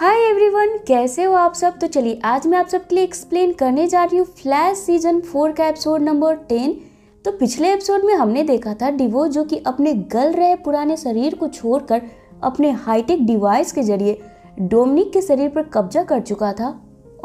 hi everyone कैसे हो आप सब तो चलिए आज मैं आप सबके लिए एक्सप्लेन करने जा रही हूँ फ्लैश सीजन फोर का एपिसोड नंबर टेन तो पिछले एपिसोड में हमने देखा था डिवो जो कि अपने गल रहे पुराने शरीर को छोड़कर अपने हाईटेक डिवाइस के जरिए डोमिनिक के शरीर पर कब्जा कर चुका था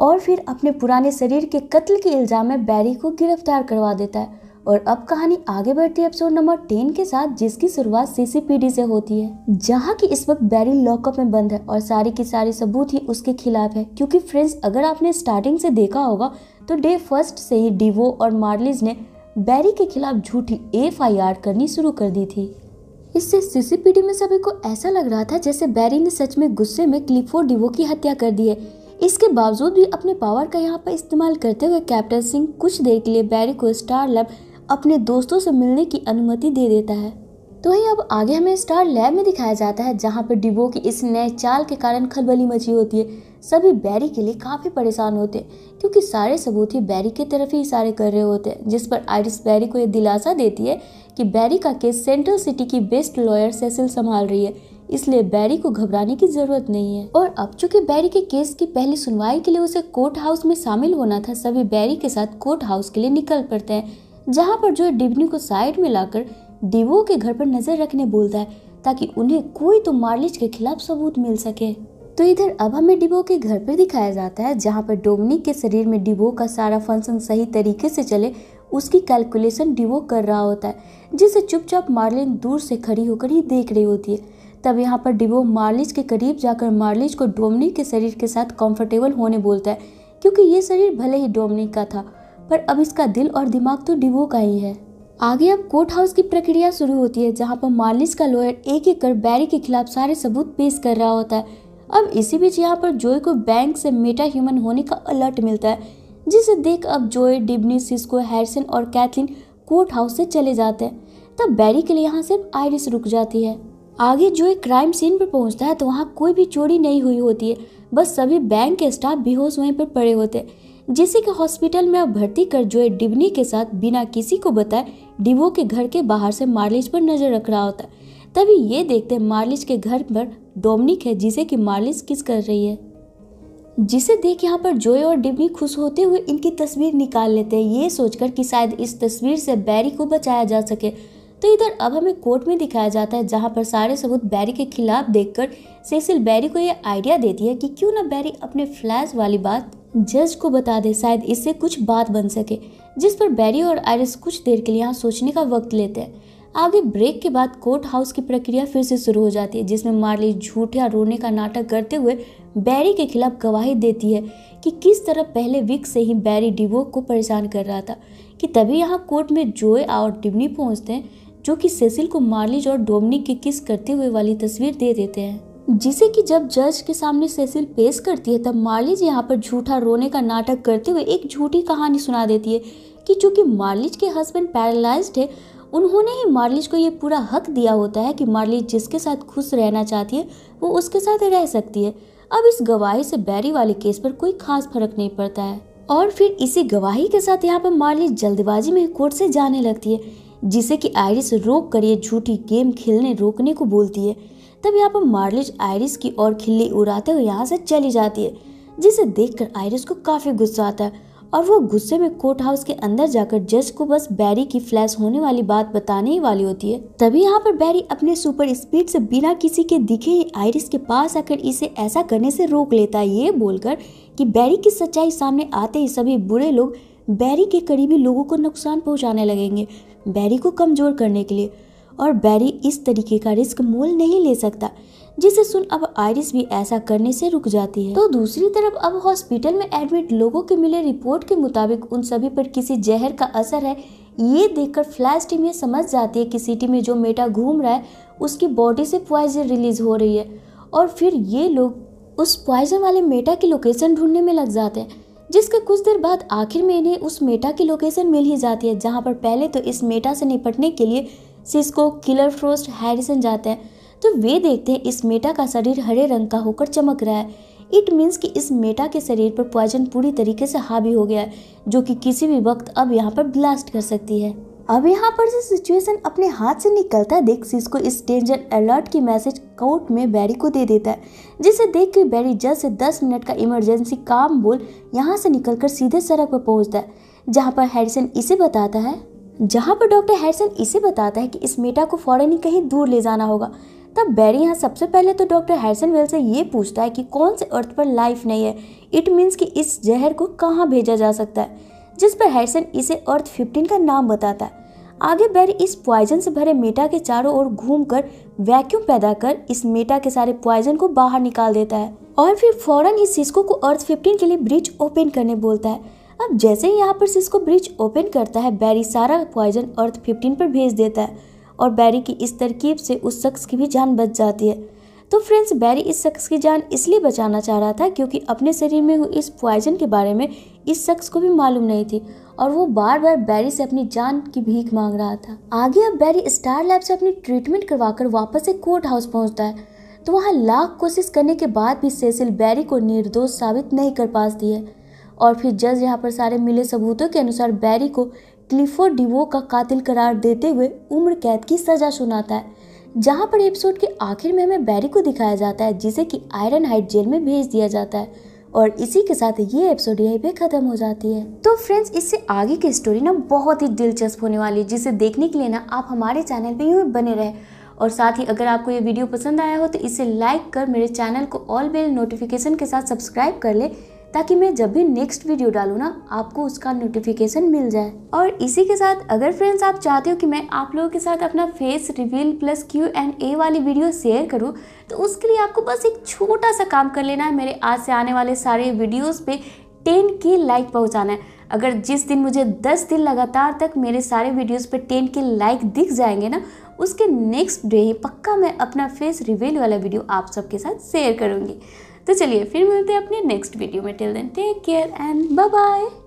और फिर अपने पुराने शरीर के कत्ल के इल्ज़ाम में बैरी को गिरफ्तार करवा देता है और अब कहानी आगे बढ़ती है एपिसोड नंबर टेन के साथ जिसकी शुरुआत सीसीपीडी से होती है जहाँ की इस वक्त बैरी लॉकअप में बंद है और सारी की सारी सबूत ही उसके खिलाफ है क्योंकि फ्रेंड्स अगर आपने स्टार्टिंग से देखा होगा तो डे फर्स्ट से ही डिवो और मार्लिज ने बैरी के खिलाफ झूठी एफ करनी शुरू कर दी थी इससे सीसीपीडी में सभी को ऐसा लग रहा था जैसे बैरी ने सच में गुस्से में क्लिफोर्ड डिवो की हत्या कर दी है इसके बावजूद भी अपने पावर का यहाँ पर इस्तेमाल करते हुए कैप्टन सिंह कुछ देर के लिए बैरी को स्टार लैब अपने दोस्तों से मिलने की अनुमति दे देता है तो वहीं अब आगे हमें स्टार लैब में दिखाया जाता है जहाँ पर डिबो की इस नए चाल के कारण खलबली मची होती है सभी बैरी के लिए काफ़ी परेशान होते हैं क्योंकि सारे सबूत ही बैरी की तरफ ही इशारे कर रहे होते हैं जिस पर आयरिस बैरी को यह दिलासा देती है कि बैरी का केस सेंट्रल सिटी की बेस्ट लॉयर सेसिल संभाल रही है इसलिए बैरी को घबराने की जरूरत नहीं है और अब चूंकि बैरी के केस की पहली सुनवाई के लिए उसे कोर्ट हाउस में शामिल होना था सभी बैरी के साथ कोर्ट हाउस के लिए निकल पड़ते हैं जहाँ पर जो डिबनी को साइड में लाकर डिबो के घर पर नजर रखने बोलता है ताकि उन्हें कोई तो मार्लिश के खिलाफ सबूत मिल सके तो इधर अब हमें डिबो के घर पर दिखाया जाता है जहाँ पर डोमिनिक के शरीर में डिबो का सारा फंक्शन सही तरीके से चले उसकी कैलकुलेशन डिबो कर रहा होता है जिसे चुपचाप मार्लिन दूर से खड़ी होकर ही देख रही होती है तब यहाँ पर डिबो मार्लिज के करीब जाकर मार्लिज को डोमनिक के शरीर के साथ कंफर्टेबल होने बोलता है क्योंकि ये शरीर भले ही डोमनिक का था पर अब इसका दिल और दिमाग तो डिवो का ही है आगे अब कोर्ट हाउस की प्रक्रिया शुरू होती है जहाँ पर मार्लिस का लॉयर एक एक कर बैरी के खिलाफ सारे सबूत पेश कर रहा होता है अब इसी बीच यहाँ पर जोय को बैंक से मेटा ह्यूमन होने का अलर्ट मिलता है जिसे देख अब जोय डिबनी सिस्को हैरसन और कैथलिन कोर्ट हाउस से चले जाते हैं तब बैरी के लिए यहाँ सिर्फ आयरिस रुक जाती है आगे एक क्राइम सीन पर पहुंचता है तो वहाँ कोई भी चोरी नहीं हुई होती है बस सभी बैंक के स्टाफ बेहोश वहीं पर पड़े होते हैं जिसे के हॉस्पिटल में अब भर्ती कर जोए डिबनी के साथ बिना किसी को बताए डिबो के घर के बाहर से मार्लिश पर नजर रख रहा होता है तभी ये देखते हैं मार्लिश के घर पर डोमिनिक है जिसे कि मार्लिश किस कर रही है जिसे देख यहाँ पर जोए और डिबनी खुश होते हुए इनकी तस्वीर निकाल लेते हैं ये सोचकर कि शायद इस तस्वीर से बैरी को बचाया जा सके तो इधर अब हमें कोर्ट में दिखाया जाता है जहाँ पर सारे सबूत बैरी के खिलाफ देखकर सेसिल बैरी को ये आइडिया देती है कि क्यों ना बैरी अपने फ्लैश वाली बात जज को बता दे शायद इससे कुछ बात बन सके जिस पर बैरी और आयरिस कुछ देर के लिए यहाँ सोचने का वक्त लेते हैं आगे ब्रेक के बाद कोर्ट हाउस की प्रक्रिया फिर से शुरू हो जाती है जिसमें मार्ली झूठ या रोने का नाटक करते हुए बैरी के खिलाफ गवाही देती है कि किस तरह पहले वीक से ही बैरी डिवो को परेशान कर रहा था कि तभी यहाँ कोर्ट में जोए और डिबनी पहुँचते हैं जो कि सेसिल को मार्लिज और डोमनिक की किस करते हुए वाली तस्वीर दे देते हैं जिसे कि जब जज के सामने सेसिल पेश करती है तब मार्लिज यहाँ पर झूठा रोने का नाटक करते हुए एक झूठी कहानी सुना देती है कि चूंकि मार्लिज के हस्बैंड पैरालाइज है उन्होंने ही मार्लिज को ये पूरा हक दिया होता है कि मार्लिज जिसके साथ खुश रहना चाहती है वो उसके साथ रह सकती है अब इस गवाही से बैरी वाले केस पर कोई खास फर्क नहीं पड़ता है और फिर इसी गवाही के साथ यहाँ पर मार्लिज जल्दबाजी में कोर्ट से जाने लगती है जिसे कि आयरिस रोक कर ये झूठी गेम खेलने रोकने को बोलती है तब यहाँ पर मार्लिज आयरिस की ओर खिल्ली उड़ाते हुए यहाँ से चली जाती है जिसे देखकर आयरिस को काफ़ी गुस्सा आता है और वो गुस्से में कोर्ट हाउस के अंदर जाकर जज को बस बैरी की फ्लैश होने वाली बात बताने ही वाली होती है तभी यहाँ पर बैरी अपने सुपर स्पीड से बिना किसी के दिखे ही आयरिस के पास आकर इसे ऐसा करने से रोक लेता है ये बोलकर कि बैरी की सच्चाई सामने आते ही सभी बुरे लोग बैरी के करीबी लोगों को नुकसान पहुँचाने लगेंगे बैरी को कमज़ोर करने के लिए और बैरी इस तरीके का रिस्क मोल नहीं ले सकता जिसे सुन अब आयरिस भी ऐसा करने से रुक जाती है तो दूसरी तरफ अब हॉस्पिटल में एडमिट लोगों के मिले रिपोर्ट के मुताबिक उन सभी पर किसी जहर का असर है ये देखकर फ्लैश टीम ये समझ जाती है कि सिटी में जो मेटा घूम रहा है उसकी बॉडी से प्वाइजन रिलीज हो रही है और फिर ये लोग उस प्वाइजन वाले मेटा की लोकेशन ढूंढने में लग जाते हैं जिसके कुछ देर बाद आखिर में इन्हें उस मेटा की लोकेशन मिल ही जाती है जहाँ पर पहले तो इस मेटा से निपटने के लिए सिस्को किलर फ्रोस्ट हैरिसन जाते हैं तो वे देखते हैं इस मेटा का शरीर हरे रंग का होकर चमक रहा है इट मीन्स कि इस मेटा के शरीर पर पॉइजन पूरी तरीके से हावी हो गया है जो कि किसी भी वक्त अब यहाँ पर ब्लास्ट कर सकती है अब यहाँ पर जो सिचुएशन अपने हाथ से निकलता है देख सिस्को इस डेंजर अलर्ट की मैसेज कोर्ट में बैरी को दे देता है जिसे देख के बैरी जल्द से दस मिनट का इमरजेंसी काम बोल यहाँ से निकलकर सीधे सड़क पर पहुँचता है जहाँ पर हैरिसन इसे बताता है जहाँ पर डॉक्टर हैरसन इसे बताता है कि इस मेटा को फ़ौरन ही कहीं दूर ले जाना होगा तब बैरी यहाँ सबसे पहले तो डॉक्टर हैरसन वेल से ये पूछता है कि कौन से अर्थ पर लाइफ नहीं है इट मीन्स कि इस जहर को कहाँ भेजा जा सकता है जिस पर हैरसन इसे अर्थ फिफ्टीन का नाम बताता है आगे बैरी इस पॉइजन से भरे मेटा के चारों ओर घूमकर वैक्यूम पैदा कर इस मेटा के सारे पॉइजन को बाहर निकाल देता है और फिर फौरन ही सिस्को को अर्थ 15 के लिए ब्रिज ओपन करने बोलता है अब जैसे ही यहाँ पर सिस्को ब्रिज ओपन करता है बैरी सारा पॉइजन अर्थ फिफ्टीन पर भेज देता है और बैरी की इस तरकीब से उस शख्स की भी जान बच जाती है तो फ्रेंड्स बैरी इस शख्स की जान इसलिए बचाना चाह रहा था क्योंकि अपने शरीर में हुई इस पॉइजन के बारे में इस शख्स को भी मालूम नहीं थी और वो बार बार बैरी से अपनी जान की भीख मांग रहा था आगे अब बैरी स्टार लैब से अपनी ट्रीटमेंट करवाकर वापस एक कोर्ट हाउस पहुंचता है तो वहाँ लाख कोशिश करने के बाद भी सेसिल बैरी को निर्दोष साबित नहीं कर पाती है और फिर जज यहाँ पर सारे मिले सबूतों के अनुसार बैरी को क्लिफोर्ड डिवो का कातिल करार देते हुए उम्र कैद की सज़ा सुनाता है जहाँ पर एपिसोड के आखिर में हमें बैरी को दिखाया जाता है जिसे कि आयरन हाइट जेल में भेज दिया जाता है और इसी के साथ ये एपिसोड यहीं पे ख़त्म हो जाती है तो फ्रेंड्स इससे आगे की स्टोरी ना बहुत ही दिलचस्प होने वाली है जिसे देखने के लिए ना आप हमारे चैनल पे यूँ बने रहे और साथ ही अगर आपको ये वीडियो पसंद आया हो तो इसे लाइक कर मेरे चैनल को ऑल बेल नोटिफिकेशन के साथ सब्सक्राइब कर ले ताकि मैं जब भी नेक्स्ट वीडियो डालूँ ना आपको उसका नोटिफिकेशन मिल जाए और इसी के साथ अगर फ्रेंड्स आप चाहते हो कि मैं आप लोगों के साथ अपना face reveal plus Q and A वाली वीडियो शेयर करूँ तो उसके लिए आपको बस एक छोटा सा काम कर लेना है मेरे आज से आने वाले सारे वीडियोज़ पे टेन के लाइक पहुंचाना है अगर जिस दिन मुझे दस दिन लगातार तक मेरे सारे वीडियोस पे टेन के लाइक दिख जाएंगे ना उसके नेक्स्ट डे ही पक्का मैं अपना फेस रिवील वाला वीडियो आप सबके साथ शेयर करूँगी तो चलिए फिर मिलते हैं अपने नेक्स्ट वीडियो में till then take care and bye bye